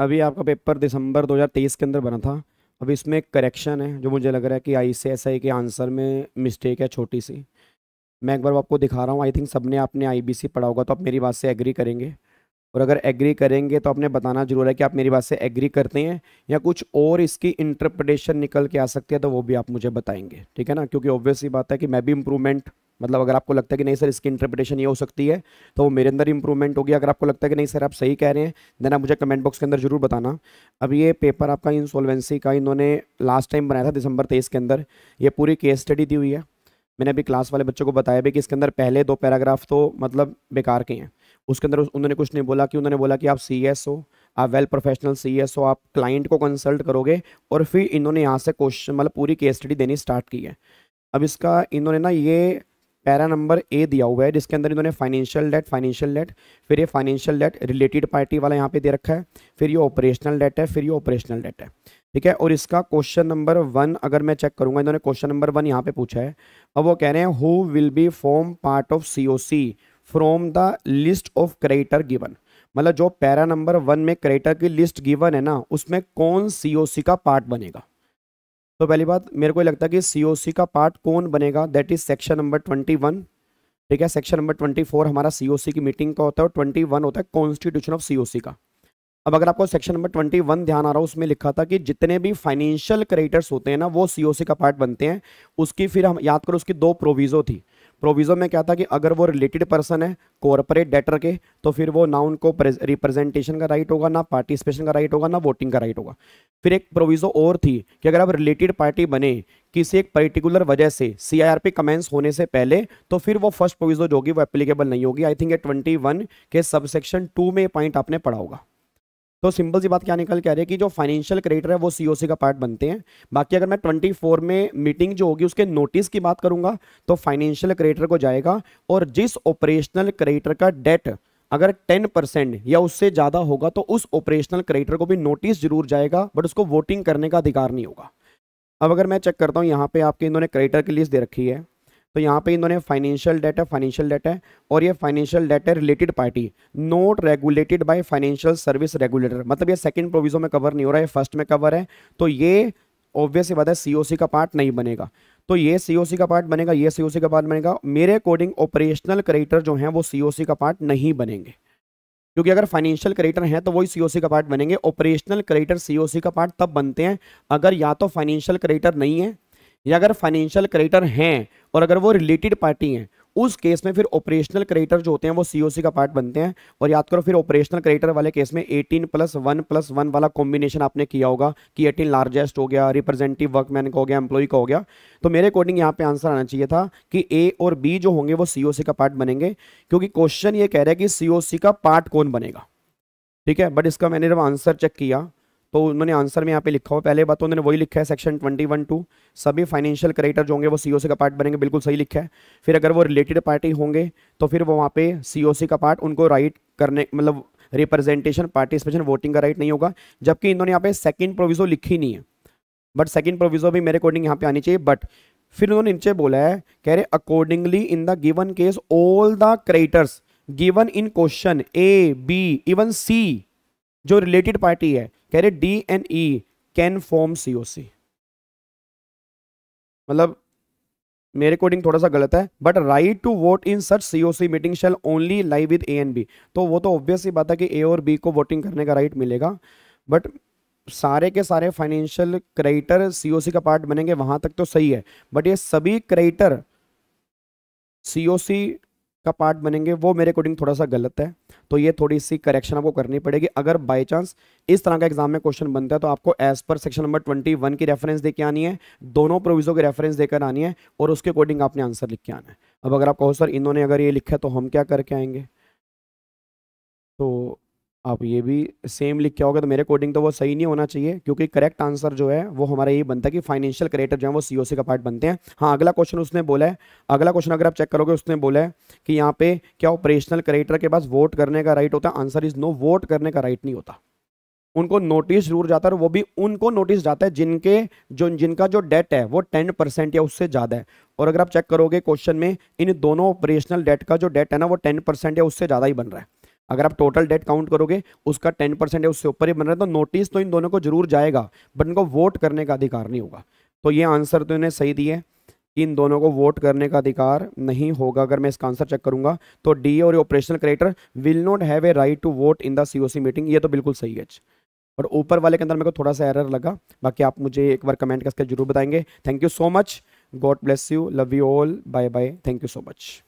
अभी आपका पेपर दिसंबर 2023 के अंदर बना था अब इसमें एक करेक्शन है जो मुझे लग रहा है कि आई सी एस आई के आंसर में मिस्टेक है छोटी सी मैं एक बार आपको दिखा रहा हूँ आई थिंक सबने आपने आई बी सी पढ़ा होगा तो आप मेरी बात से एग्री करेंगे और अगर एग्री करेंगे तो आपने बताना जरूर है कि आप मेरी बात से एग्री करते हैं या कुछ और इसकी इंटरप्रटेशन निकल के आ सकती है तो वो भी आप मुझे बताएंगे ठीक है ना क्योंकि ऑब्वियसली बात है कि मैं भी इम्प्रूवमेंट मतलब अगर आपको लगता है कि नहीं सर इसकी इंटरप्रिटेशन ये हो सकती है तो वो मेरे अंदर इंप्रूवमेंट होगी अगर आपको लगता है कि नहीं सर आप सही कह रहे हैं देन आप मुझे कमेंट बॉक्स के अंदर जरूर बताना अब ये पेपर आपका इंसॉल्वेंसी का इन्होंने लास्ट टाइम बनाया था दिसंबर तेईस के अंदर ये पूरी केस स्टडी दी हुई है मैंने अभी क्लास वाले बच्चों को बताया भी कि इसके अंदर पहले दो पैराग्राफ तो मतलब बेकार के हैं उसके अंदर उन्होंने कुछ नहीं बोला कि उन्होंने बोला कि आप सी एस हो आप वेल प्रोफेशनल सी एस हो आप क्लाइंट को कंसल्ट करोगे और फिर इन्होंने यहाँ से क्वेश्चन मतलब पूरी केस स्टडी देनी स्टार्ट की है अब इसका इन्होंने ना ये पैरा नंबर ए दिया हुआ है जिसके अंदर इन्होंने फाइनेंशियल डेट फाइनेंशियल डेट फिर ये फाइनेंशियल डेट रिलेटेड पार्टी वाला यहाँ पे दे रखा है फिर ये ऑपरेशनल डेट है फिर ये ऑपरेशनल डेट है ठीक है और इसका क्वेश्चन नंबर वन अगर मैं चेक करूंगा इन्होंने क्वेश्चन नंबर वन यहाँ पे पूछा है अब वो कह रहे हैं who will be form part of C O C from the list of creditor given मतलब जो पैरा नंबर वन में क्रेडिटर की लिस्ट गिवन है ना उसमें कौन सी ओ सी का पार्ट बनेगा तो पहली बात मेरे को लगता है कि सी का पार्ट कौन बनेगा that is section number twenty one ठीक है सेक्शन नंबर ट्वेंटी फोर हमारा सी की मीटिंग का होता है और ट्वेंटी वन होता है कॉन्स्टिट्यूशन ऑफ सी का अब अगर आपको सेक्शन नंबर ट्वेंटी वन ध्यान आ रहा हो उसमें लिखा था कि जितने भी फाइनेंशियल क्रेडिटर्स होते हैं ना वो सीओसी का पार्ट बनते हैं उसकी फिर हम याद करो उसकी दो प्रोविज़ो थी प्रोविज़ो में क्या था कि अगर वो रिलेटेड पर्सन है कॉरपोरेट डेटर के तो फिर वो ना उनको रिप्रेजेंटेशन का राइट होगा ना पार्टिसिपेशन का राइट होगा ना वोटिंग का राइट होगा फिर एक प्रोविज़ो और थी कि अगर आप रिलेटेड पार्टी बने किसी एक पर्टिकुलर वजह से C I R P commence होने से पहले तो फिर वो फर्स्ट प्रोविज़ो जो होगी वो एप्लीकेबल नहीं होगी आई थिंक ये ट्वेंटी वन के सबसेक्शन टू में पॉइंट आपने पढ़ा होगा तो सिंपल सी बात क्या निकल के आ रही है कि जो फाइनेंशियल क्रेडिटर है वो सीओसी का पार्ट बनते हैं बाकी अगर मैं 24 में मीटिंग जो होगी उसके नोटिस की बात करूंगा तो फाइनेंशियल क्रेडिटर को जाएगा और जिस ऑपरेशनल क्रेडिटर का डेट अगर 10 परसेंट या उससे ज़्यादा होगा तो उस ऑपरेशनल क्रेडिटर को भी नोटिस जरूर जाएगा बट उसको वोटिंग करने का अधिकार नहीं होगा अब अगर मैं चेक करता हूँ यहाँ पे आपके इन्होंने क्रेडिटर की लिस्ट दे रखी है तो यहाँ पे इन्होंने फाइनेंशियल डेट है फाइनेंशियल डेटा है और ये फाइनेंशियल डेट है related party not regulated by financial service regulator मतलब ये सेकंड प्रोविजो में कवर नहीं हो रहा है फर्स्ट में कवर है तो ये ऑब्वियस बात है सीओसी का पार्ट नहीं बनेगा तो ये सीओसी का पार्ट बनेगा ये सीओसी का पार्ट बनेगा मेरे अकॉर्डिंग ऑपरेशनल क्रेडिटर जो है वो सीओसी का पार्ट नहीं बनेंगे क्योंकि अगर फाइनेंशियल क्रेडिटर हैं तो वही सीओसी का पार्ट बनेंगे ऑपरेशनल क्रेडिटर सीओसी का पार्ट तब बनते हैं अगर या तो फाइनेंशियल क्रेडिटर नहीं है या अगर फाइनेंशियल क्रेडिटर हैं और अगर वो रिलेटेड पार्टी हैं उस केस में फिर ऑपरेशनल क्रेडिटर जो होते हैं वो सीओसी का पार्ट बनते हैं और याद करो फिर ऑपरेशनल क्रेडिटर वाले केस में 18 प्लस वन प्लस वन वाला कॉम्बिनेशन आपने किया होगा कि 18 लार्जेस्ट हो गया रिप्रेजेंटेटिव वर्कमैन का हो गया एम्प्लॉय का हो गया तो मेरे अकॉर्डिंग यहाँ पे आंसर आना चाहिए था कि ए और बी जो होंगे वो सी का पार्ट बनेंगे क्योंकि क्वेश्चन ये कह रहे हैं कि सी का पार्ट कौन बनेगा ठीक है बट इसका मैंने जब आंसर चेक किया तो उन्होंने आंसर में यहाँ पे लिखा हो पहले बात तो उन्होंने वही लिखा है सेक्शन ट्वेंटी वन टू सभी फाइनेंशियल करेक्टर जो होंगे वो सीओसी का पार्ट बनेंगे बिल्कुल सही लिखा है फिर अगर वो रिलेटेड पार्टी होंगे तो फिर वो वहाँ पे सीओसी का पार्ट उनको राइट करने मतलब रिप्रेजेंटेशन पार्टिसिपेशन वोटिंग का राइट नहीं होगा जबकि इन्होंने यहाँ पे सेकेंड प्रोविज़ो लिखी नहीं है बट सेकेंड प्रोविज़ो भी मेरे अकॉर्डिंग यहाँ पे आनी चाहिए बट फिर उन्होंने नीचे बोला है कह रहे accordingly in the given case all the creditors given in question A B even C जो रिलेटेड पार्टी है कह रहे D and E can form COC मतलब मेरे कोडिंग थोड़ा सा गलत है but right to vote in such COC meeting shall only lie with A and B तो वो तो ऑब्वियस ही बात है कि ए और बी को वोटिंग करने का राइट मिलेगा बट सारे के सारे फाइनेंशियल क्रेडिटर सीओसी का पार्ट बनेंगे वहां तक तो सही है बट ये सभी क्रेडिटर सीओसी का पार्ट बनेंगे वो मेरे अकॉर्डिंग थोड़ा सा गलत है तो ये थोड़ी सी करेक्शन आपको करनी पड़ेगी अगर बाय चांस इस तरह का एग्जाम में क्वेश्चन बनता है तो आपको as per section number twenty one की रेफरेंस देके आनी है दोनों प्रोविजो की रेफरेंस देकर आनी है और उसके अकॉर्डिंग आपने आंसर लिख के आना है अब अगर आप कहो सर इन्होंने अगर ये लिखा है तो हम क्या करके आएंगे तो आप ये भी सेम लिख के आओगे तो मेरे अकॉर्डिंग तो वो सही नहीं होना चाहिए क्योंकि करेक्ट आंसर जो है वो हमारा ये बनता है कि फाइनेंशियल क्रिएटर जो है वो सीओसी का पार्ट बनते हैं हाँ अगला क्वेश्चन उसने बोला है अगला क्वेश्चन अगर आप चेक करोगे उसने बोला है कि यहाँ पे क्या ऑपरेशनल क्रिएटर के पास वोट करने का राइट होता है आंसर इज नो वोट करने का राइट नहीं होता उनको नोटिस जरूर जाता है वो भी उनको नोटिस जाता है जिनके जो जिनका जो डेट है वो टेन परसेंट या उससे ज़्यादा है और अगर आप चेक करोगे क्वेश्चन में इन दोनों ऑपरेशनल डेट का जो डेट है ना वो टेन परसेंट या उससे ज़्यादा ही बन रहा है अगर आप टोटल डेट काउंट करोगे उसका टेन परसेंट उससे ऊपर ही बन रहा है तो नोटिस तो इन दोनों को जरूर जाएगा बट इनको वोट करने का अधिकार नहीं होगा तो ये आंसर तो इन्हें सही दिए इन दोनों को वोट करने का अधिकार नहीं होगा अगर मैं इसका आंसर चेक करूंगा तो डी और operational creditor will not have a right to vote in the COC meeting ये तो बिल्कुल सही है और ऊपर वाले के अंदर मेरे को थोड़ा सा एरर लगा बाकी आप मुझे एक बार कमेंट करके जरूर बताएंगे thank you so much God bless you love you all bye bye thank you so much